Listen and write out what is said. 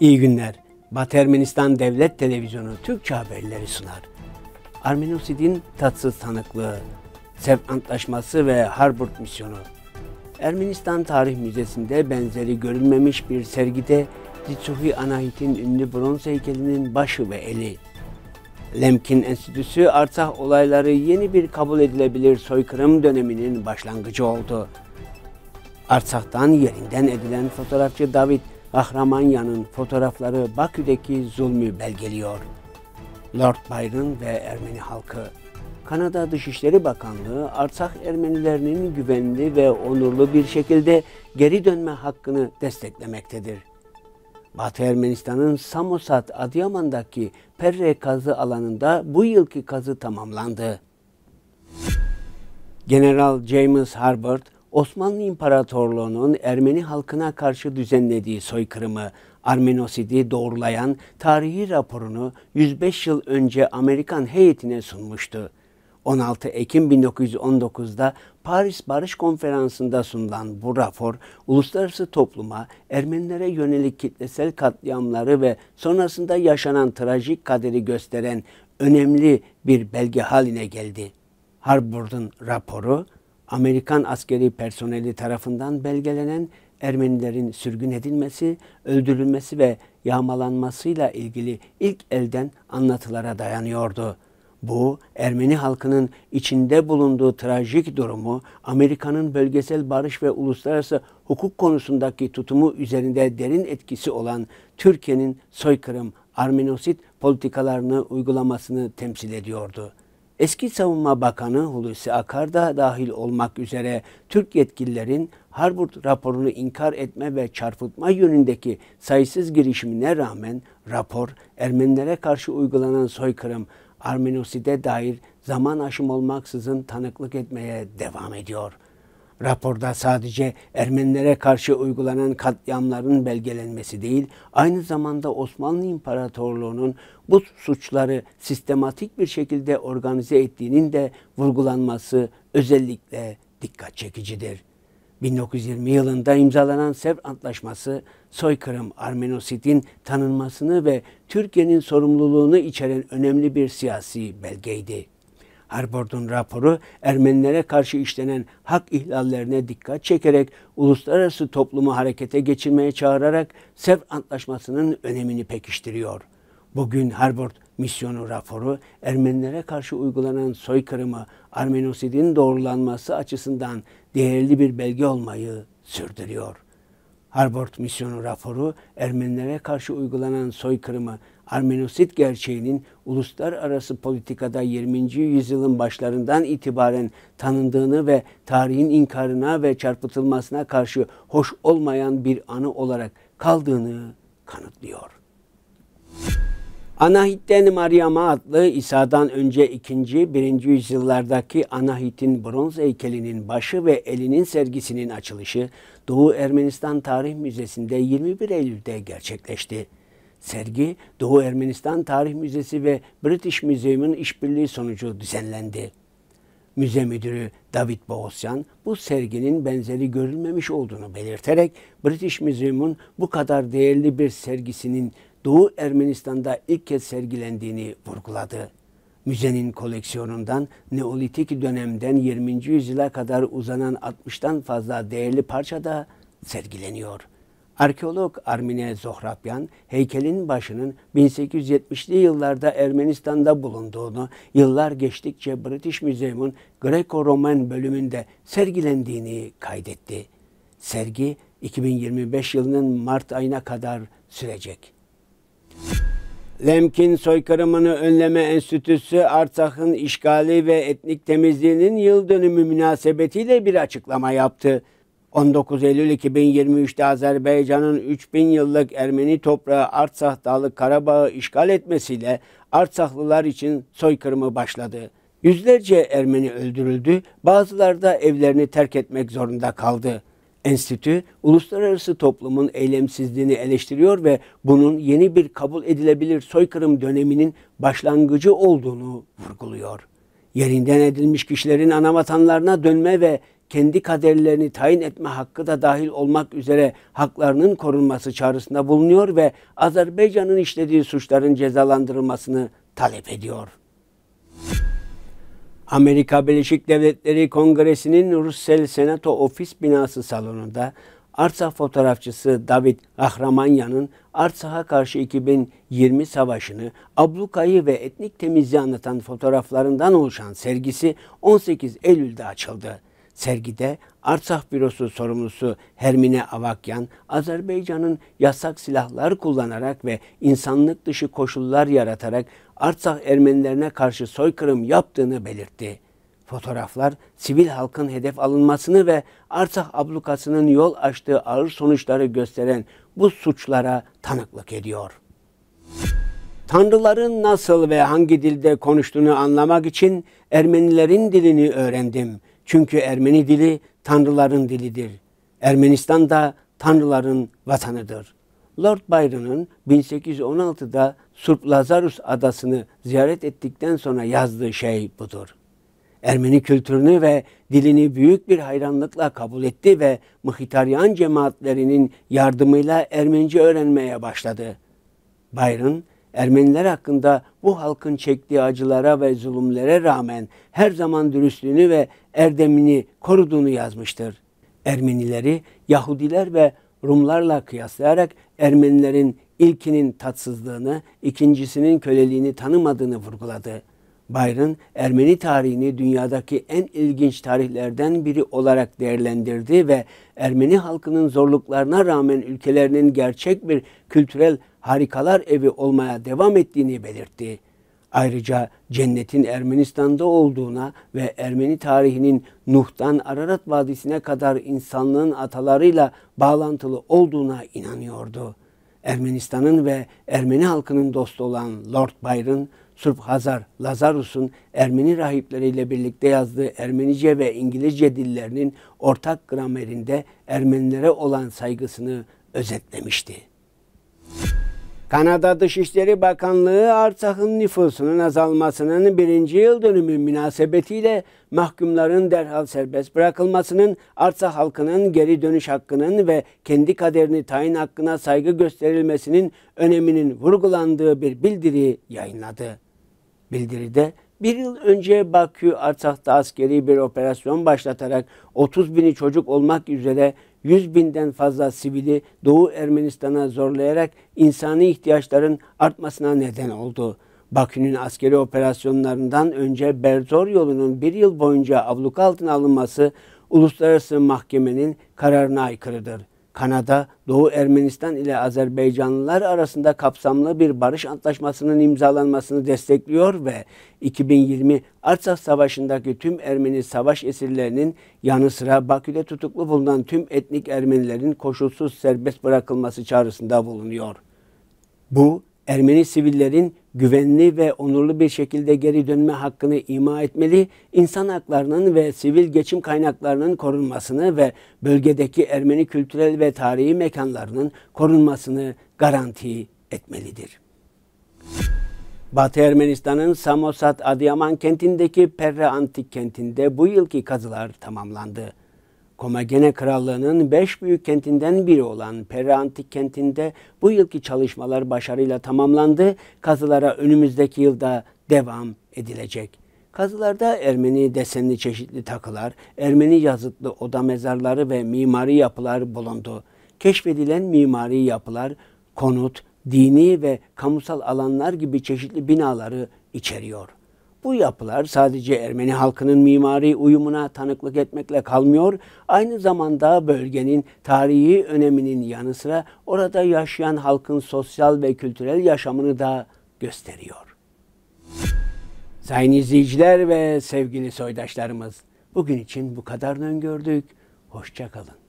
İyi günler. Batı Ermenistan Devlet Televizyonu Türkçe haberleri sunar. Arminosid'in tatsız tanıklığı, Sev Antlaşması ve Harburt Misyonu. Ermenistan Tarih Müzesi'nde benzeri görülmemiş bir sergide Ditsuhi Anahit'in ünlü bronz heykelinin başı ve eli. Lemkin Enstitüsü Artsah olayları yeni bir kabul edilebilir soykırım döneminin başlangıcı oldu. Artsah'tan yerinden edilen fotoğrafçı David Kahramanya'nın fotoğrafları Bakü'deki zulmü belgeliyor. Lord Byron ve Ermeni halkı. Kanada Dışişleri Bakanlığı Artsakh Ermenilerinin güvenli ve onurlu bir şekilde geri dönme hakkını desteklemektedir. Batı Ermenistan'ın Samosat Adıyaman'daki Perre kazı alanında bu yılki kazı tamamlandı. General James Harbert Osmanlı İmparatorluğu'nun Ermeni halkına karşı düzenlediği soykırımı, Armenosidi doğrulayan tarihi raporunu 105 yıl önce Amerikan heyetine sunmuştu. 16 Ekim 1919'da Paris Barış Konferansı'nda sunulan bu rapor, uluslararası topluma Ermenilere yönelik kitlesel katliamları ve sonrasında yaşanan trajik kaderi gösteren önemli bir belge haline geldi. Harvard'ın raporu Amerikan askeri personeli tarafından belgelenen Ermenilerin sürgün edilmesi, öldürülmesi ve yağmalanmasıyla ilgili ilk elden anlatılara dayanıyordu. Bu Ermeni halkının içinde bulunduğu trajik durumu Amerika'nın bölgesel barış ve uluslararası hukuk konusundaki tutumu üzerinde derin etkisi olan Türkiye'nin soykırım, Armenosit politikalarını uygulamasını temsil ediyordu. Eski Savunma Bakanı Hulusi Akar da dahil olmak üzere Türk yetkililerin Harvard raporunu inkar etme ve çarpıtma yönündeki sayısız girişimine rağmen rapor Ermenilere karşı uygulanan soykırım, Armenoside dair zaman aşım olmaksızın tanıklık etmeye devam ediyor.'' Raporda sadece Ermenilere karşı uygulanan katliamların belgelenmesi değil, aynı zamanda Osmanlı İmparatorluğu'nun bu suçları sistematik bir şekilde organize ettiğinin de vurgulanması özellikle dikkat çekicidir. 1920 yılında imzalanan Sevr Antlaşması, soykırım Armenosit'in tanınmasını ve Türkiye'nin sorumluluğunu içeren önemli bir siyasi belgeydi. Harbord'un raporu Ermenilere karşı işlenen hak ihlallerine dikkat çekerek uluslararası toplumu harekete geçirmeye çağırarak Sevr Antlaşması'nın önemini pekiştiriyor. Bugün Harbord misyonu raporu Ermenilere karşı uygulanan soykırımı Armenosid'in doğrulanması açısından değerli bir belge olmayı sürdürüyor. Harbord misyonu raporu Ermenilere karşı uygulanan soykırımı Armenosit gerçeğinin uluslararası politikada 20. yüzyılın başlarından itibaren tanındığını ve tarihin inkarına ve çarpıtılmasına karşı hoş olmayan bir anı olarak kaldığını kanıtlıyor. Anahitten Mariama adlı İsa'dan önce 2. 1. yüzyıllardaki Anahit'in bronz heykelinin başı ve elinin sergisinin açılışı Doğu Ermenistan Tarih Müzesi'nde 21 Eylül'de gerçekleşti. Sergi Doğu Ermenistan Tarih Müzesi ve British Museum'un işbirliği sonucu düzenlendi. Müze müdürü David Boğosyan bu serginin benzeri görülmemiş olduğunu belirterek British Museum'un bu kadar değerli bir sergisinin Doğu Ermenistan'da ilk kez sergilendiğini vurguladı. Müzenin koleksiyonundan Neolitik dönemden 20. yüzyıla kadar uzanan 60'tan fazla değerli parça da sergileniyor.'' Arkeolog Armine Zohrabyan heykelin başının 1870'li yıllarda Ermenistan'da bulunduğunu, yıllar geçtikçe British Museum'un Greco-Roman bölümünde sergilendiğini kaydetti. Sergi 2025 yılının Mart ayına kadar sürecek. Lemkin Soykırımını Önleme Enstitüsü Artsakh'ın işgali ve etnik temizliğinin yıl dönümü münasebetiyle bir açıklama yaptı. 19 Eylül 2023'te Azerbaycan'ın 3000 yıllık Ermeni toprağı Artsah Dağlı Karabağ'ı işgal etmesiyle Arsahlılar için soykırımı başladı. Yüzlerce Ermeni öldürüldü, bazıları da evlerini terk etmek zorunda kaldı. Enstitü, uluslararası toplumun eylemsizliğini eleştiriyor ve bunun yeni bir kabul edilebilir soykırım döneminin başlangıcı olduğunu vurguluyor. Yerinden edilmiş kişilerin anavatanlarına dönme ve kendi kaderlerini tayin etme hakkı da dahil olmak üzere haklarının korunması çağrısında bulunuyor ve Azerbaycan'ın işlediği suçların cezalandırılmasını talep ediyor. Amerika Birleşik Devletleri Kongresi'nin Russell Senato Ofis binası salonunda Arsa fotoğrafçısı David Ahramanyan'ın Arsah'a karşı 2020 savaşını, ablukayı ve etnik temizliği anlatan fotoğraflarından oluşan sergisi 18 Eylül'de açıldı. Sergide Artsah Bürosu sorumlusu Hermine Avakyan, Azerbaycan'ın yasak silahlar kullanarak ve insanlık dışı koşullar yaratarak Artsah Ermenilerine karşı soykırım yaptığını belirtti. Fotoğraflar sivil halkın hedef alınmasını ve Artsah ablukasının yol açtığı ağır sonuçları gösteren bu suçlara tanıklık ediyor. Tanrıların nasıl ve hangi dilde konuştuğunu anlamak için Ermenilerin dilini öğrendim. Çünkü Ermeni dili tanrıların dilidir. Ermenistan da tanrıların vatanıdır. Lord Byron'un 1816'da Surp Lazarus adasını ziyaret ettikten sonra yazdığı şey budur. Ermeni kültürünü ve dilini büyük bir hayranlıkla kabul etti ve Mıhitaryan cemaatlerinin yardımıyla Ermenice öğrenmeye başladı. Byron, Ermeniler hakkında bu halkın çektiği acılara ve zulümlere rağmen her zaman dürüstlüğünü ve erdemini koruduğunu yazmıştır. Ermenileri Yahudiler ve Rumlarla kıyaslayarak Ermenilerin ilkinin tatsızlığını, ikincisinin köleliğini tanımadığını vurguladı. Byron, Ermeni tarihini dünyadaki en ilginç tarihlerden biri olarak değerlendirdi ve Ermeni halkının zorluklarına rağmen ülkelerinin gerçek bir kültürel harikalar evi olmaya devam ettiğini belirtti. Ayrıca cennetin Ermenistan'da olduğuna ve Ermeni tarihinin Nuh'tan Ararat Vadisi'ne kadar insanlığın atalarıyla bağlantılı olduğuna inanıyordu. Ermenistan'ın ve Ermeni halkının dostu olan Lord Byron, Surp Hazar Lazarus'un Ermeni rahipleriyle birlikte yazdığı Ermenice ve İngilizce dillerinin ortak gramerinde Ermenilere olan saygısını özetlemişti. Kanada Dışişleri Bakanlığı Artsakh'ın nüfusunun azalmasının birinci yıl dönümü münasebetiyle mahkumların derhal serbest bırakılmasının, Artsakh halkının geri dönüş hakkının ve kendi kaderini tayin hakkına saygı gösterilmesinin öneminin vurgulandığı bir bildiri yayınladı. Bildiride bir yıl önce Bakü Artsak'ta askeri bir operasyon başlatarak 30 bini çocuk olmak üzere 100 binden fazla sivili Doğu Ermenistan'a zorlayarak insani ihtiyaçların artmasına neden oldu. Bakü'nün askeri operasyonlarından önce Berzor yolunun bir yıl boyunca avluk altına alınması uluslararası mahkemenin kararına aykırıdır. Kanada, Doğu Ermenistan ile Azerbaycanlılar arasında kapsamlı bir barış antlaşmasının imzalanmasını destekliyor ve 2020 Artsakh Savaşı'ndaki tüm Ermeni savaş esirlerinin yanı sıra Bakü'de tutuklu bulunan tüm etnik Ermenilerin koşulsuz serbest bırakılması çağrısında bulunuyor. Bu Ermeni sivillerin güvenli ve onurlu bir şekilde geri dönme hakkını ima etmeli, insan haklarının ve sivil geçim kaynaklarının korunmasını ve bölgedeki Ermeni kültürel ve tarihi mekanlarının korunmasını garanti etmelidir. Batı Ermenistan'ın Samosat Adıyaman kentindeki Perre Antik kentinde bu yılki kazılar tamamlandı. Komagene Krallığı'nın beş büyük kentinden biri olan Pera kentinde bu yılki çalışmalar başarıyla tamamlandı. Kazılara önümüzdeki yılda devam edilecek. Kazılarda Ermeni desenli çeşitli takılar, Ermeni yazıtlı oda mezarları ve mimari yapılar bulundu. Keşfedilen mimari yapılar konut, dini ve kamusal alanlar gibi çeşitli binaları içeriyor. Bu yapılar sadece Ermeni halkının mimari uyumuna tanıklık etmekle kalmıyor, aynı zamanda bölgenin tarihi öneminin yanı sıra orada yaşayan halkın sosyal ve kültürel yaşamını da gösteriyor. Sayın izleyiciler ve sevgili soydaşlarımız, bugün için bu kadarını öngördük. Hoşçakalın.